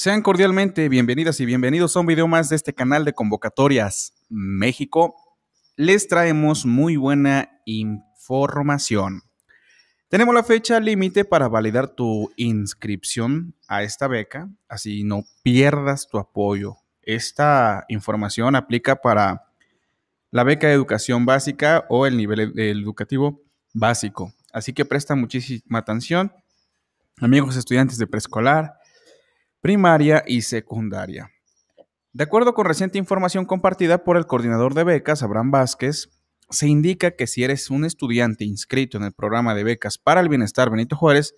Sean cordialmente bienvenidas y bienvenidos a un video más de este canal de convocatorias México. Les traemos muy buena información. Tenemos la fecha límite para validar tu inscripción a esta beca, así no pierdas tu apoyo. Esta información aplica para la beca de educación básica o el nivel educativo básico. Así que presta muchísima atención, amigos estudiantes de preescolar, primaria y secundaria. De acuerdo con reciente información compartida por el coordinador de becas, Abraham Vázquez, se indica que si eres un estudiante inscrito en el programa de becas para el bienestar Benito Juárez,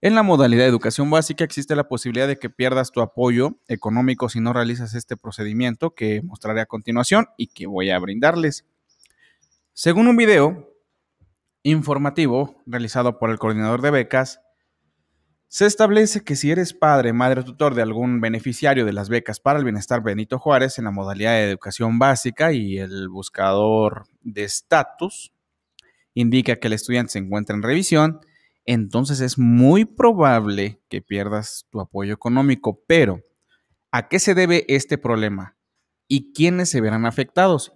en la modalidad de educación básica existe la posibilidad de que pierdas tu apoyo económico si no realizas este procedimiento que mostraré a continuación y que voy a brindarles. Según un video informativo realizado por el coordinador de becas, se establece que si eres padre, madre o tutor de algún beneficiario de las becas para el bienestar Benito Juárez en la modalidad de educación básica y el buscador de estatus indica que el estudiante se encuentra en revisión, entonces es muy probable que pierdas tu apoyo económico. Pero, ¿a qué se debe este problema? ¿Y quiénes se verán afectados?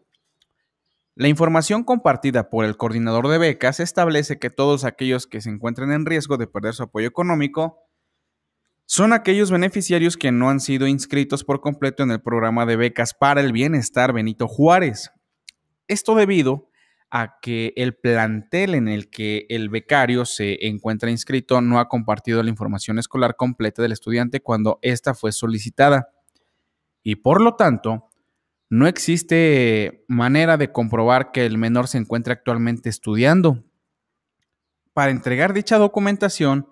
La información compartida por el coordinador de becas establece que todos aquellos que se encuentren en riesgo de perder su apoyo económico son aquellos beneficiarios que no han sido inscritos por completo en el programa de becas para el bienestar Benito Juárez. Esto debido a que el plantel en el que el becario se encuentra inscrito no ha compartido la información escolar completa del estudiante cuando ésta fue solicitada y por lo tanto no existe manera de comprobar que el menor se encuentre actualmente estudiando. Para entregar dicha documentación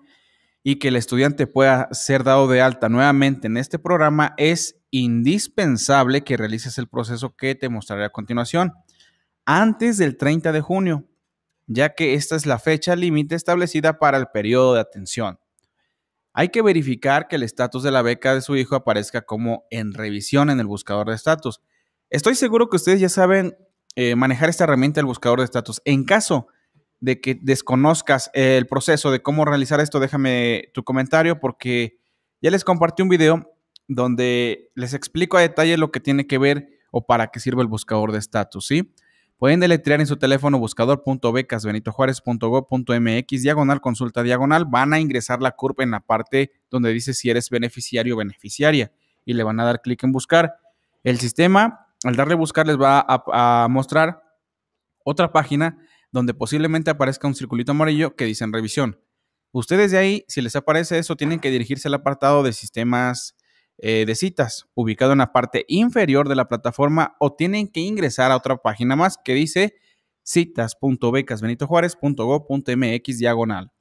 y que el estudiante pueda ser dado de alta nuevamente en este programa, es indispensable que realices el proceso que te mostraré a continuación, antes del 30 de junio, ya que esta es la fecha límite establecida para el periodo de atención. Hay que verificar que el estatus de la beca de su hijo aparezca como en revisión en el buscador de estatus. Estoy seguro que ustedes ya saben eh, manejar esta herramienta del buscador de estatus. En caso de que desconozcas el proceso de cómo realizar esto, déjame tu comentario porque ya les compartí un video donde les explico a detalle lo que tiene que ver o para qué sirve el buscador de estatus, ¿sí? Pueden deletrear en su teléfono buscador.becasbenitojuárez.gov.mx, diagonal consulta diagonal, van a ingresar la curva en la parte donde dice si eres beneficiario o beneficiaria y le van a dar clic en buscar. El sistema al darle buscar les va a, mostrar otra página donde posiblemente aparezca un circulito amarillo que dice en revisión. Ustedes de ahí, si les aparece eso, tienen que dirigirse al apartado de sistemas eh, de citas, ubicado en la parte inferior de la plataforma, o tienen que ingresar a otra página más que dice citas.becasbenitojuárez.gov.mx diagonal.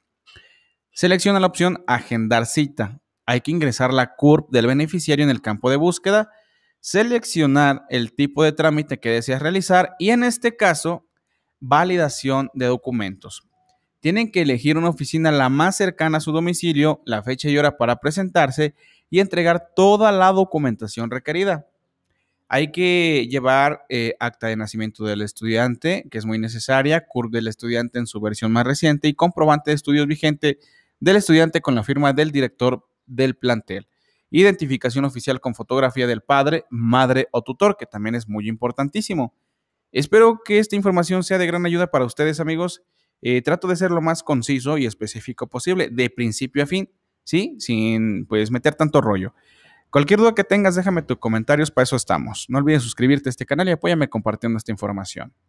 Selecciona la opción Agendar cita. Hay que ingresar la CURP del beneficiario en el campo de búsqueda seleccionar el tipo de trámite que deseas realizar y en este caso, validación de documentos. Tienen que elegir una oficina la más cercana a su domicilio, la fecha y hora para presentarse y entregar toda la documentación requerida. Hay que llevar eh, acta de nacimiento del estudiante, que es muy necesaria, CURP del estudiante en su versión más reciente y comprobante de estudios vigente del estudiante con la firma del director del plantel identificación oficial con fotografía del padre, madre o tutor, que también es muy importantísimo. Espero que esta información sea de gran ayuda para ustedes, amigos. Eh, trato de ser lo más conciso y específico posible, de principio a fin, ¿sí? Sin, pues, meter tanto rollo. Cualquier duda que tengas, déjame tus comentarios, para eso estamos. No olvides suscribirte a este canal y apóyame compartiendo esta información.